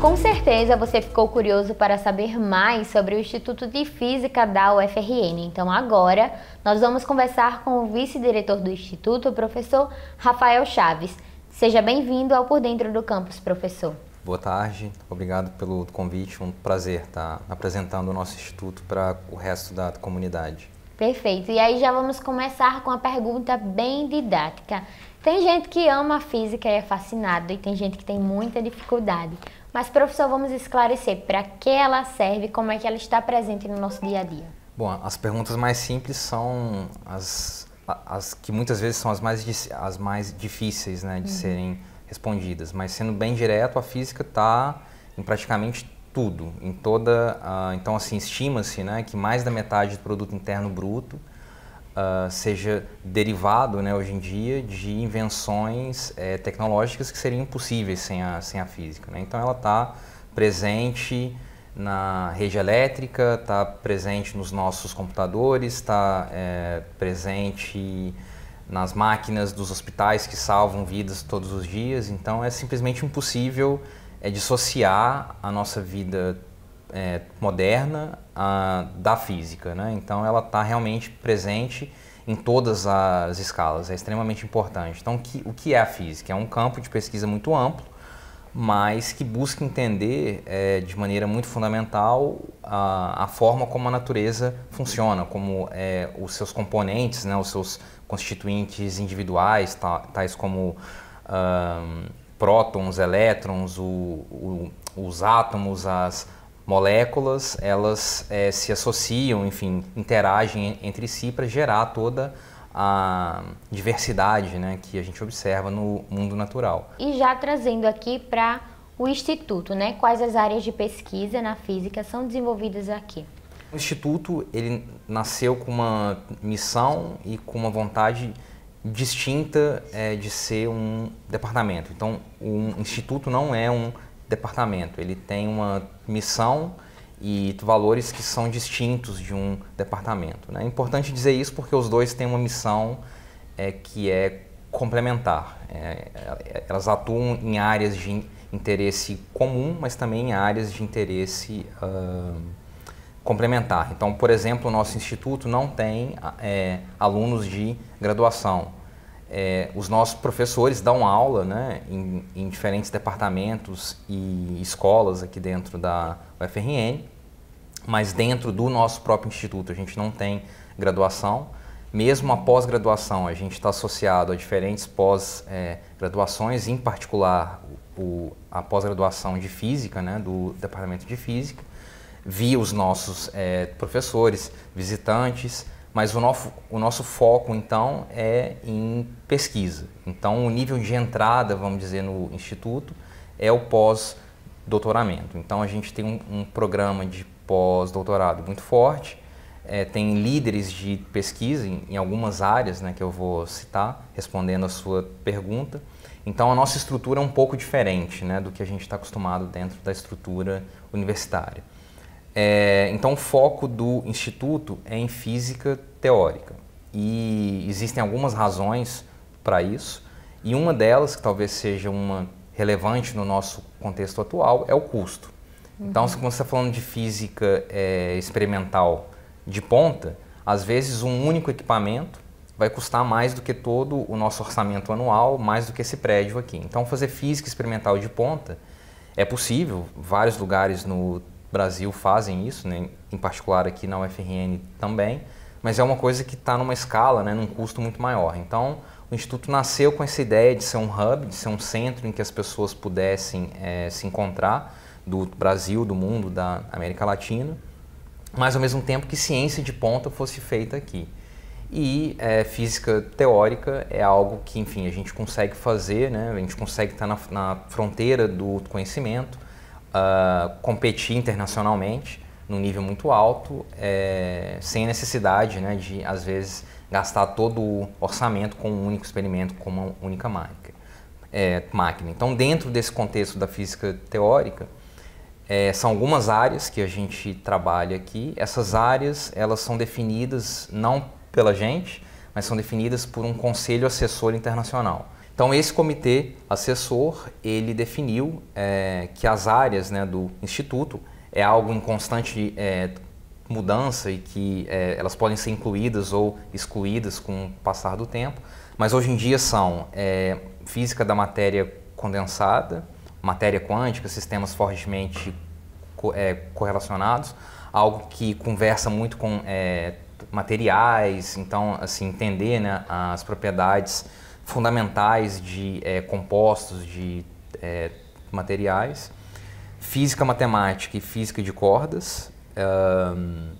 Com certeza você ficou curioso para saber mais sobre o Instituto de Física da UFRN. Então agora nós vamos conversar com o vice-diretor do instituto, o professor Rafael Chaves. Seja bem-vindo ao Por Dentro do Campus, professor. Boa tarde, obrigado pelo convite, um prazer estar apresentando o nosso instituto para o resto da comunidade. Perfeito, e aí já vamos começar com uma pergunta bem didática. Tem gente que ama a física e é fascinado, e tem gente que tem muita dificuldade. Mas, professor, vamos esclarecer para que ela serve, como é que ela está presente no nosso dia a dia. Bom, as perguntas mais simples são as, as que muitas vezes são as mais, as mais difíceis né, de uhum. serem respondidas. Mas, sendo bem direto, a física está em praticamente tudo, em toda. então, assim, estima-se né, que mais da metade do produto interno bruto ah, seja derivado, né, hoje em dia, de invenções é, tecnológicas que seriam impossíveis sem a, sem a física. Né? Então, ela está presente na rede elétrica, está presente nos nossos computadores, está é, eh, presente nas máquinas dos hospitais que salvam vidas todos os dias. Então é simplesmente impossível é, dissociar a nossa vida é, moderna a, da física. Né? Então, ela está realmente presente em todas as escalas, é extremamente importante. Então, que, o que é a física? É um campo de pesquisa muito amplo, mas que busca entender é, de maneira muito fundamental a, a, forma como a natureza funciona, como é, os seus componentes, né, os seus constituintes individuais, tais como um, prótons, elétrons, o, o, os átomos, as moléculas, elas é, se associam, enfim, interagem entre si para gerar toda a diversidade né, que a gente observa no mundo natural. E já trazendo aqui para o Instituto, né, quais as áreas de pesquisa na física são desenvolvidas aqui? O Instituto ele nasceu com uma missão e com uma vontade distinta é, de ser um departamento. Então, o um Instituto não é um departamento. Ele tem uma missão e valores que são distintos de um departamento. Né? É importante dizer isso porque os dois têm uma missão é, que é complementar. É, é elas atuam em áreas de interesse comum, mas também em áreas de interesse uh, complementar. Então, por exemplo, o nosso instituto não tem é, alunos de graduação é, os nossos professores dão aula né, em, em, diferentes departamentos e escolas aqui dentro da UFRN, mas dentro do nosso próprio instituto a gente não tem graduação. Mesmo a pós-graduação, a gente está associado a diferentes pós-graduações, é, em particular o, a pós-graduação de Física, né, do Departamento de Física, via os nossos é, professores, visitantes, mas o nosso, o nosso foco, então, é em pesquisa. Então, o nível de entrada, vamos dizer, no instituto é o pós-doutoramento. Então, a gente tem um, um programa de pós-doutorado muito forte, é, tem líderes de pesquisa em, em algumas áreas né, que eu vou citar, respondendo a sua pergunta. Então a nossa estrutura é um pouco diferente né, do que a gente está acostumado dentro da estrutura universitária. É, então, o foco do Instituto é em física teórica. E existem algumas razões para isso, e uma delas, que talvez seja uma relevante no nosso contexto atual, é o custo. Então, uhum. Então, se você está falando de física é, experimental de ponta, às vezes um único equipamento vai custar mais do que todo o nosso orçamento anual, mais do que esse prédio aqui. Então, fazer física experimental de ponta é possível, vários lugares no Brasil fazem isso, né? em particular aqui na UFRN também, mas é uma coisa que está numa escala, né? num custo muito maior. Então, o Instituto nasceu com essa ideia de ser um hub, de ser um centro em que as pessoas pudessem é, se encontrar do Brasil, do mundo, da América Latina, mas ao mesmo tempo que ciência de ponta fosse feita aqui. E é, física teórica é algo que, enfim, a gente consegue fazer, né? a gente consegue estar na, na fronteira do conhecimento, ah, competir internacionalmente num nível muito alto, é, sem necessidade né, de, às vezes, gastar todo o orçamento com um único experimento, com uma única marca, é, eh, máquina. Então, dentro desse contexto da física teórica, é, são algumas áreas que a gente trabalha aqui. Essas áreas elas são definidas não pela gente, mas são definidas por um conselho assessor internacional. Então esse comitê assessor ele definiu é, que as áreas né, do instituto é algo em constante é, mudança e que é, elas podem ser incluídas ou excluídas com o passar do tempo, mas hoje em dia são é, física da matéria condensada, matéria quântica, sistemas fortemente co é, correlacionados, algo que conversa muito com é, materiais, então assim entender né, as propriedades fundamentais de é, compostos, de é, materiais, física matemática e física de cordas, um,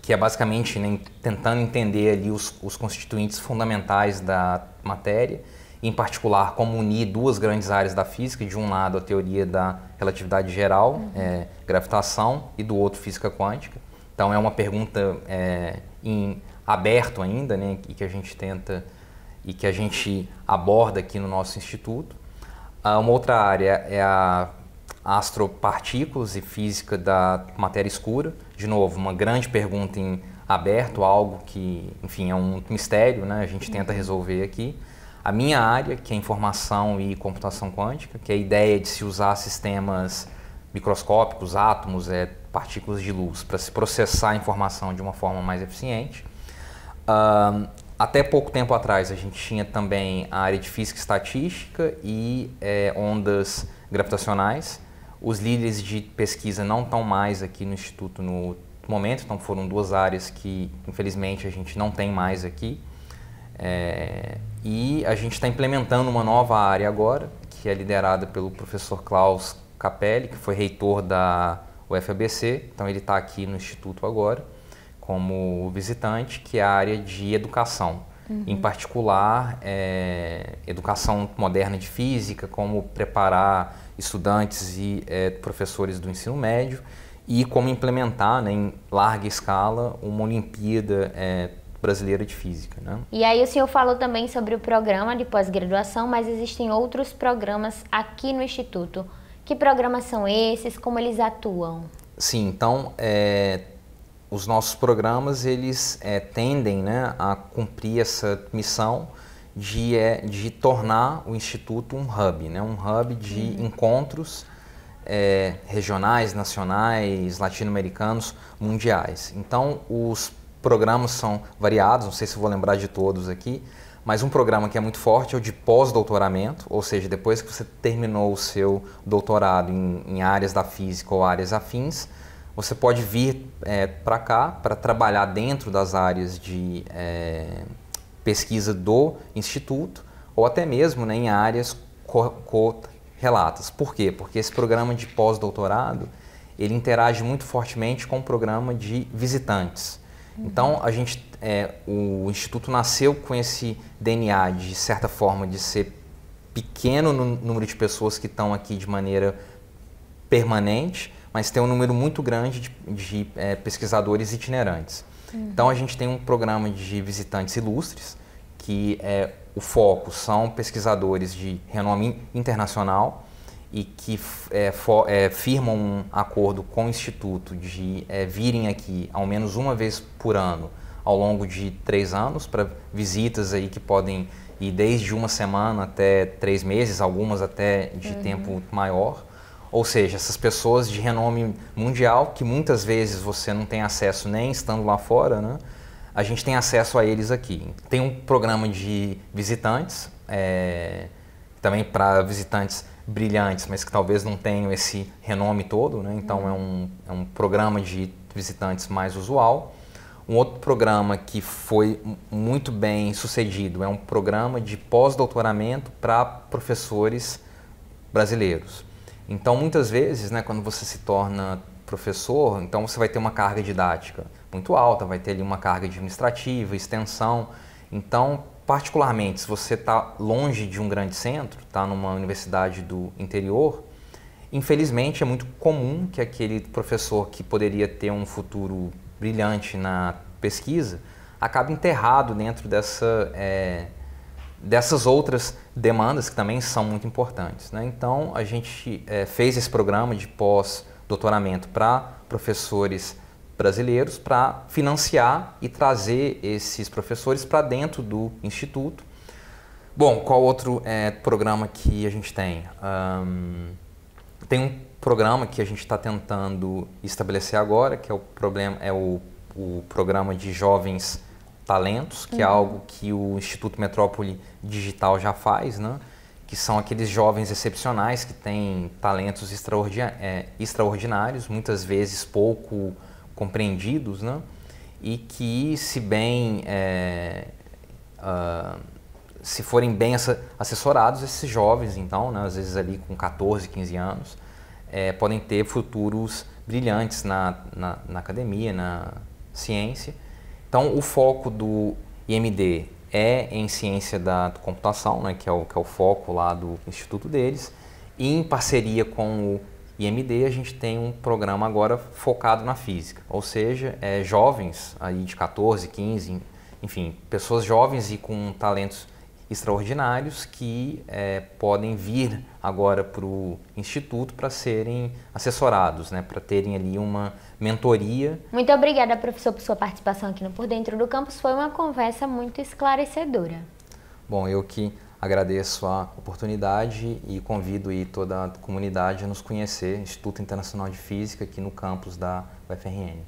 que é basicamente né, tentando entender ali os, os constituintes fundamentais da matéria, em particular como unir duas grandes áreas da física, de um lado a teoria da relatividade geral, uhum. é, gravitação, e do outro física quântica. Então é uma pergunta é, em aberto ainda, né, e que a gente tenta e que a gente aborda aqui no nosso instituto. Ah, uma outra área é a astropartículas e física da matéria escura. De novo, uma grande pergunta em aberto, algo que, enfim, é um mistério, né? A gente tenta resolver aqui. A minha área, que é informação e computação quântica, que é a ideia de se usar sistemas microscópicos, átomos, é, partículas de luz, para se processar a informação de uma forma mais eficiente. Uh, até pouco tempo atrás a gente tinha também a área de física e estatística e é, ondas gravitacionais. Os líderes de pesquisa não estão mais aqui no Instituto no momento, então foram duas áreas que infelizmente a gente não tem mais aqui. É, e a gente está implementando uma nova área agora, que é liderada pelo professor Klaus Capelli, que foi reitor da UFABC, então ele está aqui no Instituto agora como visitante, que é a área de educação. Uhum. Em particular, é, educação moderna de física, como preparar estudantes e é, professores do ensino médio e como implementar né, em larga escala uma Olimpíada é, brasileira de física. Né? E aí o senhor falou também sobre o programa de pós-graduação, mas existem outros programas aqui no Instituto. Que programas são esses? Como eles atuam? Sim, então é, os nossos programas eles é, tendem né, a cumprir essa missão de, é, de tornar o Instituto um hub, né, um hub de uhum. encontros é, regionais, nacionais, latino-americanos, mundiais. Então, os programas são variados, não sei se vou lembrar de todos aqui, mas um programa que é muito forte é o de pós-doutoramento, ou seja, depois que você terminou o seu doutorado em, em áreas da física ou áreas afins, você pode vir é, para cá para trabalhar dentro das áreas de é, pesquisa do instituto ou até mesmo né, em áreas correlatas. Co Por quê? Porque esse programa de pós-doutorado ele interage muito fortemente com o programa de visitantes. Uhum. Então a gente, é, o instituto nasceu com esse DNA de certa forma de ser pequeno no número de pessoas que estão aqui de maneira permanente mas tem um número muito grande de, de é, pesquisadores itinerantes. Uhum. Então a gente tem um programa de visitantes ilustres, que é, o foco são pesquisadores de renome internacional e que é, é, firmam um acordo com o Instituto de é, virem aqui ao menos uma vez por ano ao longo de três anos para visitas aí que podem ir desde uma semana até três meses, algumas até de uhum. tempo maior. Ou seja, essas pessoas de renome mundial, que muitas vezes você não tem acesso nem estando lá fora, né? a gente tem acesso a eles aqui. Tem um programa de visitantes, é, também para visitantes brilhantes, mas que talvez não tenham esse renome todo, né? então é um, é um programa de visitantes mais usual. Um outro programa que foi muito bem sucedido é um programa de pós-doutoramento para professores brasileiros. Então, muitas vezes, né, quando você se torna professor, então você vai ter uma carga didática muito alta, vai ter ali uma carga administrativa, extensão. Então, particularmente, se você está longe de um grande centro, está numa universidade do interior, infelizmente é muito comum que aquele professor que poderia ter um futuro brilhante na pesquisa acabe enterrado dentro dessa é, dessas outras demandas que também são muito importantes. Né? Então, a gente é, fez esse programa de pós-doutoramento para professores brasileiros para financiar e trazer esses professores para dentro do instituto. Bom, qual outro é, programa que a gente tem? Um, tem um programa que a gente está tentando estabelecer agora, que é o, problema, é o, o programa de jovens talentos, que é uhum. é algo que o Instituto Metrópole Digital já faz, né? que são aqueles jovens excepcionais que têm talentos extraordin é, extraordinários, muitas vezes pouco compreendidos, né? e que, se bem é, uh, se forem bem assessorados, esses jovens, então, né, às vezes ali com 14, 15 anos, é, podem ter futuros brilhantes na, na, na academia, na ciência, então, o foco do IMD é em ciência da computação, né, que, é o, que é o foco lá do instituto deles, e em parceria com o IMD a gente tem um programa agora focado na física, ou seja, é, jovens aí de 14, 15, enfim, pessoas jovens e com talentos extraordinários que é, podem vir agora para o Instituto para serem assessorados, né, para terem ali uma mentoria. Muito obrigada, professor, por sua participação aqui no Por Dentro do Campus. Foi uma conversa muito esclarecedora. Bom, eu que agradeço a oportunidade e convido aí toda a comunidade a nos conhecer, Instituto Internacional de Física, aqui no campus da UFRN.